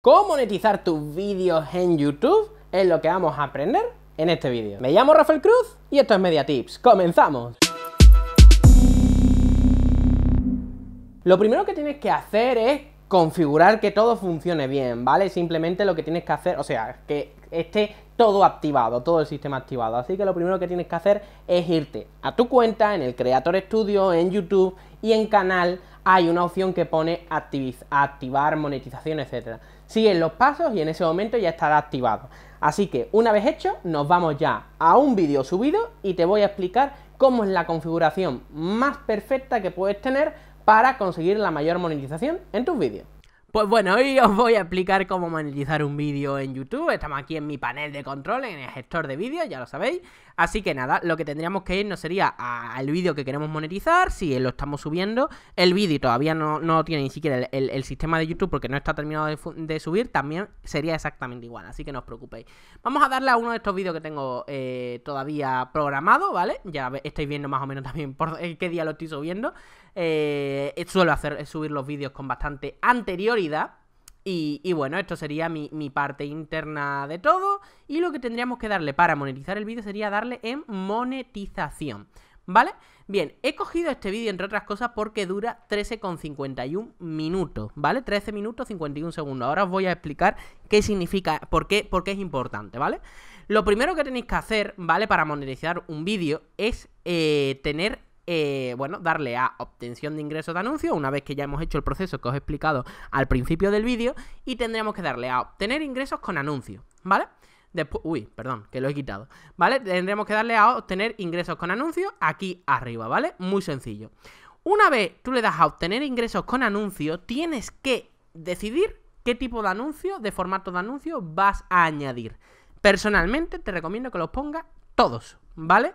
¿Cómo monetizar tus vídeos en YouTube? Es lo que vamos a aprender en este vídeo. Me llamo Rafael Cruz y esto es Media Tips. ¡Comenzamos! Lo primero que tienes que hacer es configurar que todo funcione bien, ¿vale? Simplemente lo que tienes que hacer, o sea, que esté todo activado, todo el sistema activado. Así que lo primero que tienes que hacer es irte a tu cuenta en el Creator Studio, en YouTube y en canal hay una opción que pone activar, monetización, etc. Siguen los pasos y en ese momento ya estará activado. Así que una vez hecho, nos vamos ya a un vídeo subido y te voy a explicar cómo es la configuración más perfecta que puedes tener para conseguir la mayor monetización en tus vídeos. Pues bueno, hoy os voy a explicar cómo monetizar un vídeo en YouTube. Estamos aquí en mi panel de control, en el gestor de vídeos, ya lo sabéis. Así que nada, lo que tendríamos que irnos sería al vídeo que queremos monetizar, si lo estamos subiendo. El vídeo todavía no, tiene ni siquiera el, sistema de YouTube porque no está terminado de, subir, también sería exactamente igual, así que no os preocupéis. Vamos a darle a uno de estos vídeos que tengo eh, todavía programado, ¿vale? Ya estáis viendo más o menos también por qué día lo estoy subiendo. Eh, eh, suelo hacer, eh, subir los vídeos con bastante anterioridad. Y, bueno, esto sería mi, parte interna de todo. Y lo que tendríamos que darle para monetizar el vídeo sería darle en monetización. ¿Vale? Bien, he cogido este vídeo entre otras cosas porque dura 13,51 minutos, ¿vale? 13 minutos 51 segundos. Ahora os voy a explicar qué significa, por qué, por es importante, ¿vale? Lo primero que tenéis que hacer, ¿vale? Para monetizar un vídeo es tener eh, bueno, darle a obtención de ingresos de anuncio, una vez que ya hemos hecho el proceso que os he explicado al principio del vídeo, y tendremos que darle a obtener ingresos con anuncio, ¿vale? Después, uy, perdón, que lo he quitado. ¿Vale? Tendremos que darle a obtener ingresos con anuncios aquí arriba, ¿vale? Muy sencillo. Una vez tú le das a obtener ingresos con anuncios, tienes que decidir qué tipo de anuncio, de formato de anuncio vas a añadir. Personalmente te recomiendo que los pongas todos, ¿vale?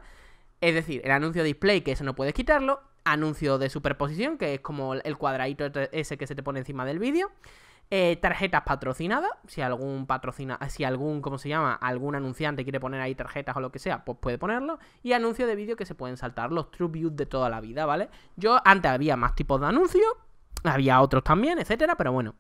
Es decir, el anuncio display, que eso no puedes quitarlo, anuncio de superposición, que es como el cuadradito este, ese que se te pone encima del vídeo. Eh, tarjetas patrocinadas. Si algún patrocina, si algún, ¿cómo se llama? Algún anunciante quiere poner ahí tarjetas o lo que sea, pues puede ponerlo. Y anuncio de vídeo que se pueden saltar, los true views de toda la vida, ¿vale? Yo antes había más tipos de anuncios, había otros también, etcétera, pero bueno.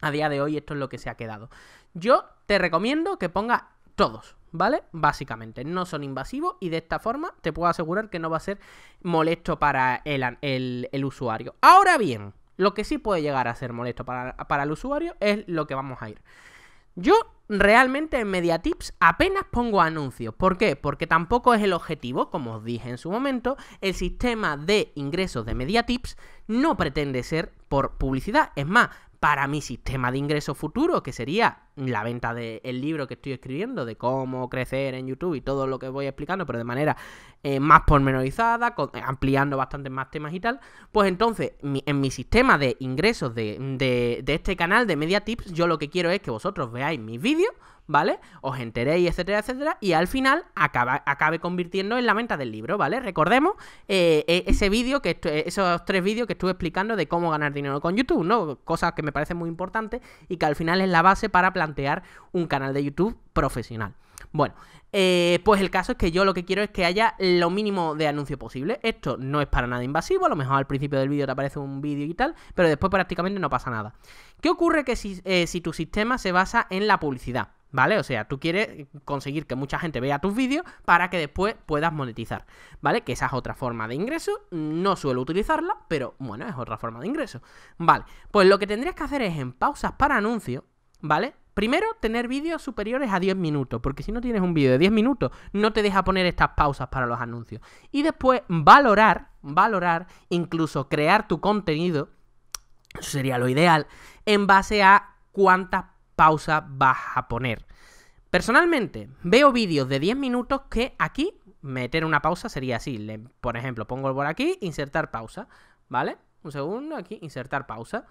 A día de hoy esto es lo que se ha quedado. Yo te recomiendo que pongas todos, ¿vale? Básicamente, no son invasivos y de esta forma te puedo asegurar que no va a ser molesto para el, usuario. Ahora bien, lo que sí puede llegar a ser molesto para, para el usuario es lo que vamos a ir. Yo realmente en MediaTips apenas pongo anuncios. ¿Por qué? Porque tampoco es el objetivo, como os dije en su momento, el sistema de ingresos de MediaTips no pretende ser por publicidad. Es más, para mi sistema de ingresos futuro, que sería la venta del el libro que estoy escribiendo, de cómo crecer en YouTube y todo lo que voy explicando, pero de manera eh, más pormenorizada, eh, ampliando bastantes más temas y tal, pues entonces en mi sistema de ingresos de, este canal de Media Tips, yo lo que quiero es que vosotros veáis mis vídeos, ¿vale? Os enteréis, etcétera, etcétera, y al final acabe convirtiendo en la venta del libro, ¿vale? Recordemos eh, e, ese vídeo, que esos tres vídeos que estuve explicando de cómo ganar dinero con YouTube, ¿no? Cosas que me parecen muy importantes y que al final es la base para plantear un canal de YouTube profesional. Bueno, eh, pues el caso es que yo lo que quiero es que haya lo mínimo de anuncio posible. Esto no es para nada invasivo, a lo mejor al principio del vídeo te aparece un vídeo y tal, pero después prácticamente no pasa nada. ¿Qué ocurre que si, eh, si tu sistema se basa en la publicidad? ¿Vale? O sea, tú quieres conseguir que mucha gente vea tus vídeos para que después puedas monetizar, ¿vale? Que esa es otra forma de ingreso, no suelo utilizarla, pero bueno, es otra forma de ingreso. Vale, pues lo que tendrías que hacer es en pausas para anuncios, ¿vale? Primero, tener vídeos superiores a 10 minutos, porque si no tienes un vídeo de 10 minutos, no te deja poner estas pausas para los anuncios. Y después, valorar, valorar, incluso crear tu contenido, eso sería lo ideal, en base a cuántas pausas vas a poner. Personalmente, veo vídeos de 10 minutos que aquí meter una pausa sería así. por ejemplo, pongo por aquí, insertar pausa, ¿vale? Un segundo, aquí, insertar pausa.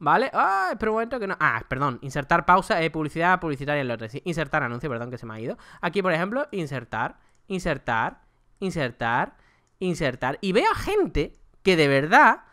¿Vale? Ah, espera un momento que no. Ah, perdón. Insertar pausa, eh, publicidad publicitaria en insertar anuncio, perdón, que se me ha ido. Aquí, por ejemplo, insertar, insertar, insertar, insertar. Y veo a gente que de verdad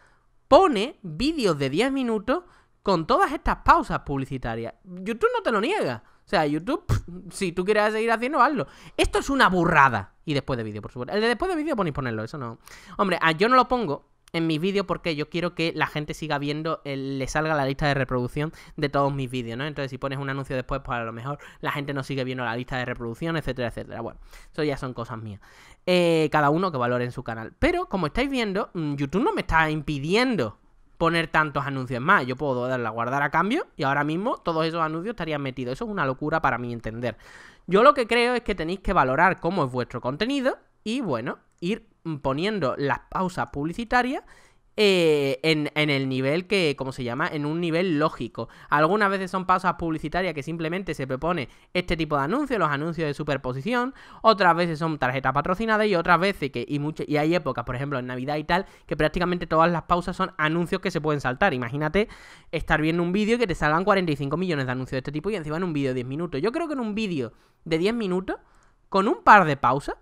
pone vídeos de 10 minutos con todas estas pausas publicitarias. YouTube no te lo niega. O sea, YouTube, si tú quieres seguir haciendo, hazlo. Esto es una burrada. Y después de vídeo, por supuesto. El de después de vídeo ponéis ponerlo, eso no. Hombre, yo no lo pongo en mis vídeos porque yo quiero que la gente siga viendo, le salga la lista de reproducción de todos mis vídeos, ¿no? Entonces, si pones un anuncio después, pues a lo mejor la gente no sigue viendo la lista de reproducción, etcétera, etcétera. Bueno, eso ya son cosas mías. Eh, cada uno que valore en su canal. Pero, como estáis viendo, mm, YouTube no me está impidiendo poner tantos anuncios más. Yo puedo darle a guardar a cambio y ahora mismo todos esos anuncios estarían metidos. Eso es una locura para mi entender. Yo lo que creo es que tenéis que valorar cómo es vuestro contenido y bueno, ir poniendo las pausas publicitarias eh, en, el nivel que, cómo se llama? En un nivel lógico. Algunas veces son pausas publicitarias que simplemente se propone este tipo de anuncios, los anuncios de superposición, otras veces son tarjetas patrocinadas y otras veces que, y, y hay épocas, por ejemplo en Navidad y tal, que prácticamente todas las pausas son anuncios que se pueden saltar. Imagínate estar viendo un vídeo y que te salgan 45 millones de anuncios de este tipo y encima en un vídeo de 10 minutos. Yo creo que en un vídeo de 10 minutos, con un par de pausas,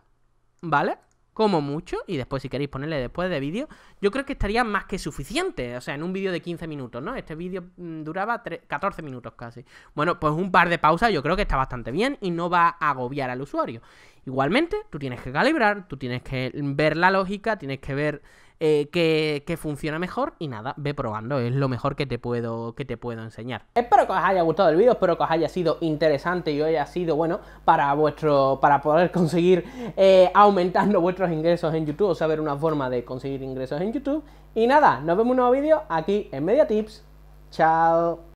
¿vale? Como mucho, y después si queréis ponerle después de vídeo, yo creo que estaría más que suficiente, o sea, en un vídeo de 15 minutos, ¿no? Este vídeo mm, duraba 14 minutos casi. Bueno, pues un par de pausas yo creo que está bastante bien y no va a agobiar al usuario. Igualmente, tú tienes que calibrar, tú tienes que ver la lógica, tienes que ver eh, qué funciona mejor y nada, ve probando, es lo mejor que te puedo, que te puedo enseñar. Espero que os haya gustado el vídeo, espero que os haya sido interesante y haya sido bueno para vuestro, para poder conseguir eh, aumentando vuestros ingresos en YouTube, o saber una forma de conseguir ingresos en YouTube. Y nada, nos vemos en un nuevo vídeo aquí en MediaTips, Chao.